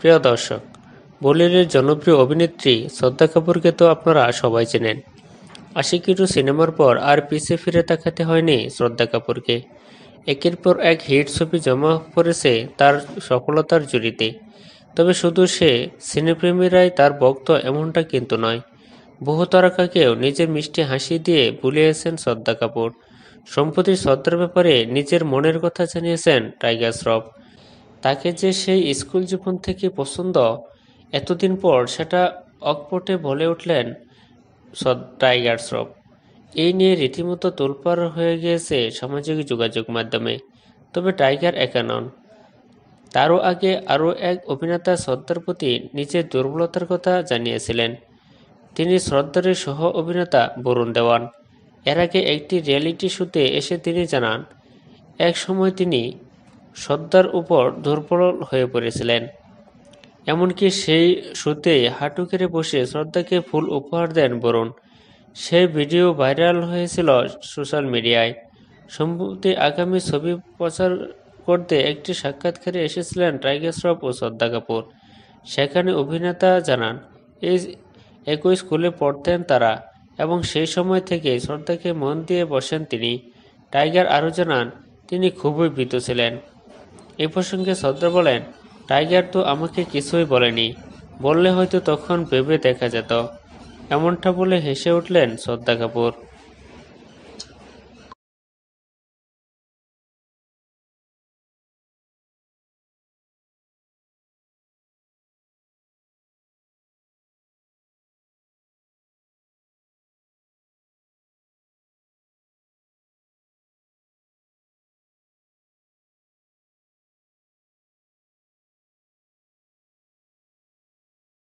প্রিয় দর্শক বলিউডের জনপ্রিয় অভিনেত্রী শ্রদ্ধা কাপুরকে তো আপনারা সবাই চেনেন আশিকিটু সিনেমার পর আর পিছিয়ে ফিরে তাকাতে হয়নি শ্রদ্ধা কাপুরকে একের পর এক হিট ছবি জমা পড়েছে তার সফলতার জুড়িতে তবে শুধু সে সিনেপ্রেমীরাই তার ভক্ত এমনটা কিন্তু নয় বহু তারকাকেও নিজের মিষ্টি হাসি দিয়ে ভুলিয়েছেন শ্রদ্ধা কাপুর সম্প্রতি শ্রদ্ধার ব্যাপারে নিজের মনের কথা জানিয়েছেন টাইগার শ্রফ তাকে যে সেই স্কুল জীবন থেকে পছন্দ এতদিন পর সেটা অকপটে বলে উঠলেন টাইগার শ্রফ এই নিয়ে রীতিমতো তোলপার হয়ে গিয়েছে সামাজিক যোগাযোগ মাধ্যমে তবে টাইগার একা নন তারও আগে আরও এক অভিনেতা শ্রদ্ধার প্রতি নিজের দুর্বলতার কথা জানিয়েছিলেন তিনি শ্রদ্ধারের সহ অভিনেতা বরুণ দেওয়ান এর আগে একটি রিয়েলিটি শোতে এসে তিনি জানান এক সময় তিনি সদ্যার উপর দুর্বল হয়ে পড়েছিলেন এমনকি সেই শুতে হাঁটু কেড়ে বসে শ্রদ্ধাকে ফুল উপহার দেন বরুণ সেই ভিডিও ভাইরাল হয়েছিল সোশ্যাল মিডিয়ায় সম্প্রতি আগামী ছবি প্রচার করতে একটি সাক্ষাৎকারে এসেছিলেন টাইগার শ্রফ ও শ্রদ্ধা কাপুর সেখানে অভিনেতা জানান এই একই স্কুলে পড়তেন তারা এবং সেই সময় থেকে শ্রদ্ধাকে মন দিয়ে বসেন তিনি টাইগার আরও জানান তিনি খুবই ভীত ছিলেন এ প্রসঙ্গে শ্রদ্ধা বলেন টাইগার তো আমাকে কিছুই বলেনি বললে হয়তো তখন ভেবে দেখা যেত এমনটা বলে হেসে উঠলেন শ্রদ্ধা কাপুর